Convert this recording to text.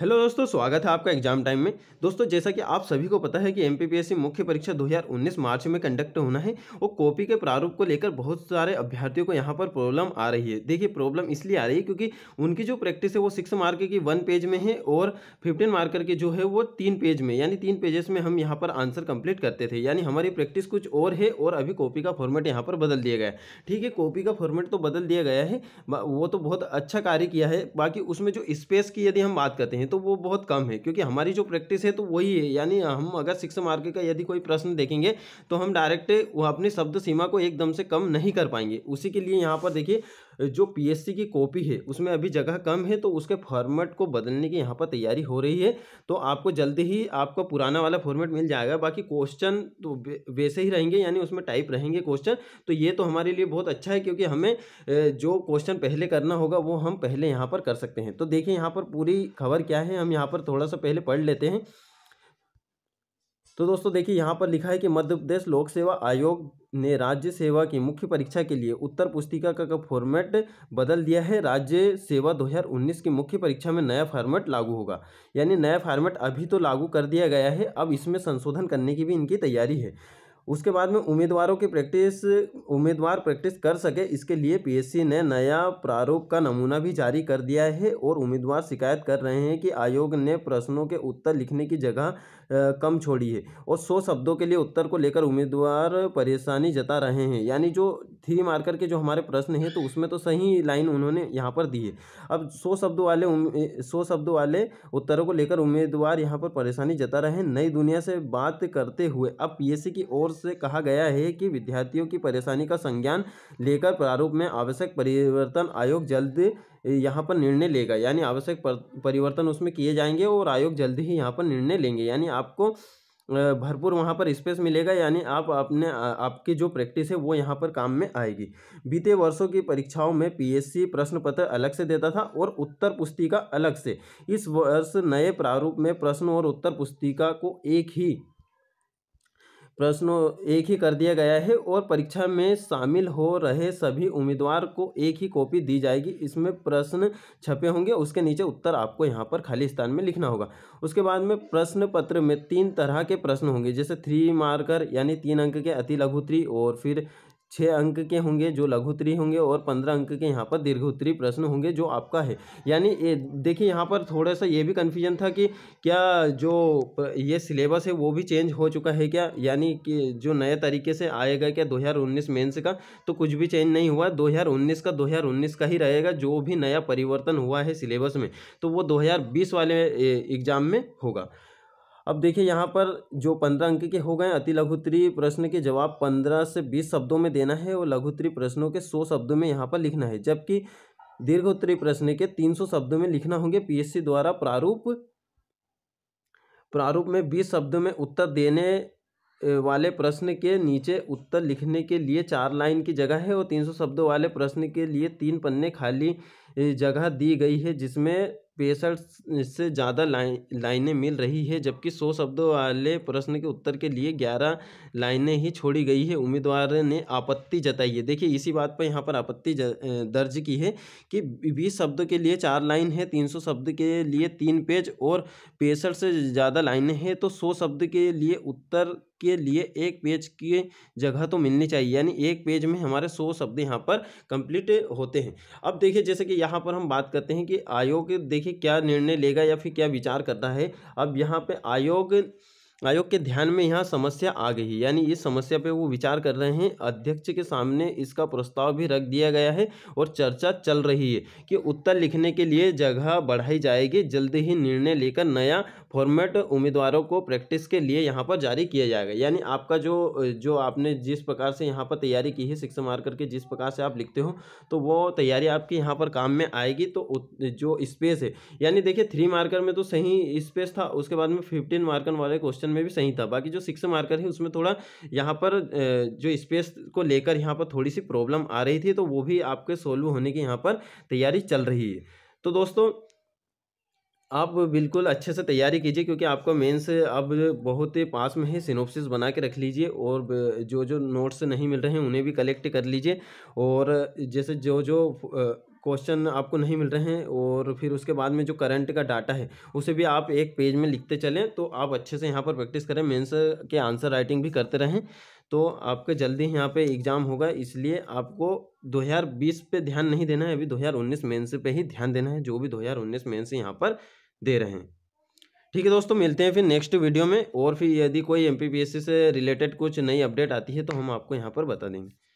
hello दोस्तों स्वागत है आपका एग्जाम टाइम में दोस्तों जैसा कि आप सभी को पता है कि एमपीपीएससी मुख्य परीक्षा 2019 मार्च में कंडक्ट होना है और कॉपी के प्रारूप को लेकर बहुत सारे अभ्यर्थियों को यहां पर प्रॉब्लम आ रही है देखिए प्रॉब्लम इसलिए आ रही है क्योंकि उनकी जो प्रैक्टिस है वो सिक्स मार्कर की वन पेज में है और फिफ्टीन मार्कर की जो है वो तीन पेज में यानी तीन पेजेस में हम यहाँ पर आंसर कंप्लीट करते थे यानी हमारी प्रैक्टिस कुछ और है और अभी कॉपी का फॉर्मेट यहाँ पर बदल दिया गया ठीक है कॉपी का फॉर्मेट तो बदल दिया गया है वो तो बहुत अच्छा कार्य किया है बाकी उसमें जो स्पेस की यदि हम बात करते हैं तो वो बहुत कम है क्योंकि हमारी जो प्रैक्टिस है तो वही है यानी हम अगर सिक्स मार्क का यदि कोई प्रश्न देखेंगे तो हम डायरेक्ट वो अपनी शब्द सीमा को एकदम से कम नहीं कर पाएंगे उसी के लिए यहाँ पर देखिए जो पीएससी की कॉपी है उसमें अभी जगह कम है तो उसके फॉर्मेट को बदलने की यहाँ पर तैयारी हो रही है तो आपको जल्दी ही आपका पुराना वाला फॉर्मेट मिल जाएगा बाकी क्वेश्चन तो वैसे ही रहेंगे यानी उसमें टाइप रहेंगे क्वेश्चन तो ये तो हमारे लिए बहुत अच्छा है क्योंकि हमें जो क्वेश्चन पहले करना होगा वो हम पहले यहाँ पर कर सकते हैं तो देखिए यहाँ पर पूरी खबर क्या क्या है हम यहाँ पर थोड़ा सा पहले पढ़ लेते हैं तो दोस्तों देखिए यहाँ पर लिखा है कि मध्य प्रदेश लोक सेवा आयोग ने राज्य सेवा की मुख्य परीक्षा के लिए उत्तर पुस्तिका का, का फॉर्मेट बदल दिया है राज्य सेवा 2019 की मुख्य परीक्षा में नया फॉर्मेट लागू होगा यानी नया फॉर्मेट अभी तो लागू कर दिया गया है अब इसमें संशोधन करने की भी इनकी तैयारी है उसके बाद में उम्मीदवारों की प्रैक्टिस उम्मीदवार प्रैक्टिस कर सके इसके लिए पीएससी ने नया प्रारूप का नमूना भी जारी कर दिया है और उम्मीदवार शिकायत कर रहे हैं कि आयोग ने प्रश्नों के उत्तर लिखने की जगह कम छोड़ी है और सौ शब्दों के लिए उत्तर को लेकर उम्मीदवार परेशानी जता रहे हैं यानी जो थ्री मार्कर के जो हमारे प्रश्न हैं तो उसमें तो सही लाइन उन्होंने यहाँ पर दी है अब सौ शब्दों वाले सौ शब्दों वाले उत्तरों को लेकर उम्मीदवार यहाँ पर परेशानी जता रहे हैं नई दुनिया से बात करते हुए अब पी की ओर से कहा गया है कि विद्यार्थियों की परेशानी का संज्ञान लेकर प्रारूप में आवश्यक परिवर्तन आयोग जल्द यहाँ पर निर्णय लेगा यानी आवश्यक परिवर्तन उसमें किए जाएंगे और आयोग जल्द ही यहाँ पर निर्णय लेंगे यानी आपको भरपूर वहाँ पर स्पेस मिलेगा यानी आप अपने आपकी जो प्रैक्टिस है वो यहाँ पर काम में आएगी बीते वर्षों की परीक्षाओं में पीएससी प्रश्न पत्र अलग से देता था और उत्तर पुस्तिका अलग से इस वर्ष नए प्रारूप में प्रश्न और उत्तर पुस्तिका को एक ही प्रश्नों एक ही कर दिया गया है और परीक्षा में शामिल हो रहे सभी उम्मीदवार को एक ही कॉपी दी जाएगी इसमें प्रश्न छपे होंगे उसके नीचे उत्तर आपको यहाँ पर खाली स्थान में लिखना होगा उसके बाद में प्रश्न पत्र में तीन तरह के प्रश्न होंगे जैसे थ्री मार्कर यानी तीन अंक के अति लघु थ्री और फिर छः अंक के होंगे जो लघु उत्तरी होंगे और पंद्रह अंक के यहाँ पर दीर्घ उत्तरी प्रश्न होंगे जो आपका है यानी ये देखिए यहाँ पर थोड़ा सा ये भी कन्फ्यूजन था कि क्या जो ये सिलेबस है वो भी चेंज हो चुका है क्या यानी कि जो नए तरीके से आएगा क्या दो हज़ार उन्नीस मेन्स का तो कुछ भी चेंज नहीं हुआ दो हज़ार उन्नीस का दो हज़ार उन्नीस का ही रहेगा जो भी नया परिवर्तन हुआ है सिलेबस में तो वो दो हज़ार बीस वाले एग्ज़ाम में होगा अब देखिए यहाँ पर जो पंद्रह अंक के हो गए अति लघुतरी प्रश्न के जवाब पंद्रह से बीस शब्दों में देना है और लघुतरी प्रश्नों के सौ शब्दों में यहाँ पर लिखना है जबकि दीर्घोत्तरी प्रश्न के तीन सौ शब्दों में लिखना होंगे पीएससी द्वारा प्रारूप प्रारूप में बीस शब्दों में उत्तर देने वाले प्रश्न के नीचे उत्तर लिखने के लिए चार लाइन की जगह है और तीन सौ शब्दों वाले प्रश्न के लिए तीन पन्ने खाली जगह दी गई है जिसमें पैंसठ से ज़्यादा लाइन लाइनें मिल रही है जबकि सौ शब्दों वाले प्रश्न के उत्तर के लिए ग्यारह लाइनें ही छोड़ी गई है उम्मीदवार ने आपत्ति जताई है देखिए इसी बात पर यहाँ पर आपत्ति दर्ज की है कि बीस शब्दों के लिए चार लाइन है तीन सौ शब्द के लिए तीन पेज और पैंसठ से ज़्यादा लाइनें हैं तो सौ शब्द के लिए उत्तर के लिए एक पेज की जगह तो मिलनी चाहिए यानी एक पेज में हमारे सौ शब्द यहाँ पर कंप्लीट होते हैं अब देखिए जैसे कि यहाँ पर हम बात करते हैं कि आयोग देखिए क्या निर्णय लेगा या फिर क्या विचार करता है अब यहाँ पे आयोग आयोग के ध्यान में यहाँ समस्या आ गई यानी इस समस्या पे वो विचार कर रहे हैं अध्यक्ष के सामने इसका प्रस्ताव भी रख दिया गया है और चर्चा चल रही है कि उत्तर लिखने के लिए जगह बढ़ाई जाएगी जल्द ही निर्णय लेकर नया फॉर्मेट उम्मीदवारों को प्रैक्टिस के लिए यहाँ पर जारी किया जाएगा यानी आपका जो जो आपने जिस प्रकार से यहाँ पर तैयारी की है सिक्स मार करके जिस प्रकार से आप लिखते हो तो वो तैयारी आपकी यहाँ पर काम में आएगी तो जो स्पेस है यानी देखिए थ्री मार्कर में तो सही स्पेस था उसके बाद में फिफ्टीन मार्कर वाले क्वेश्चन क्वेश्चन में भी सही था बाकी जो सिक्स मार्कर है उसमें थोड़ा यहाँ पर जो स्पेस को लेकर यहाँ पर थोड़ी सी प्रॉब्लम आ रही थी तो वो भी आपके सोल्व होने की यहाँ पर तैयारी चल रही है तो दोस्तों आप बिल्कुल अच्छे से तैयारी कीजिए क्योंकि आपका मेंस अब बहुत ही पास में है सिनोप्सिस बना के रख लीजिए और जो जो नोट्स नहीं मिल रहे हैं उन्हें भी कलेक्ट कर लीजिए और जैसे जो जो क्वेश्चन आपको नहीं मिल रहे हैं और फिर उसके बाद में जो करंट का डाटा है उसे भी आप एक पेज में लिखते चलें तो आप अच्छे से यहाँ पर प्रैक्टिस करें मेंस के आंसर राइटिंग भी करते रहें तो आपके जल्दी यहाँ पे एग्ज़ाम होगा इसलिए आपको 2020 पे ध्यान नहीं देना है अभी 2019 मेन्स पर ही ध्यान देना है जो भी 2019 मेन्स यहाँ पर दे रहे हैं ठीक है दोस्तों मिलते हैं फिर नेक्स्ट वीडियो में और फिर यदि कोई एम से रिलेटेड कुछ नई अपडेट आती है तो हम आपको यहाँ पर बता देंगे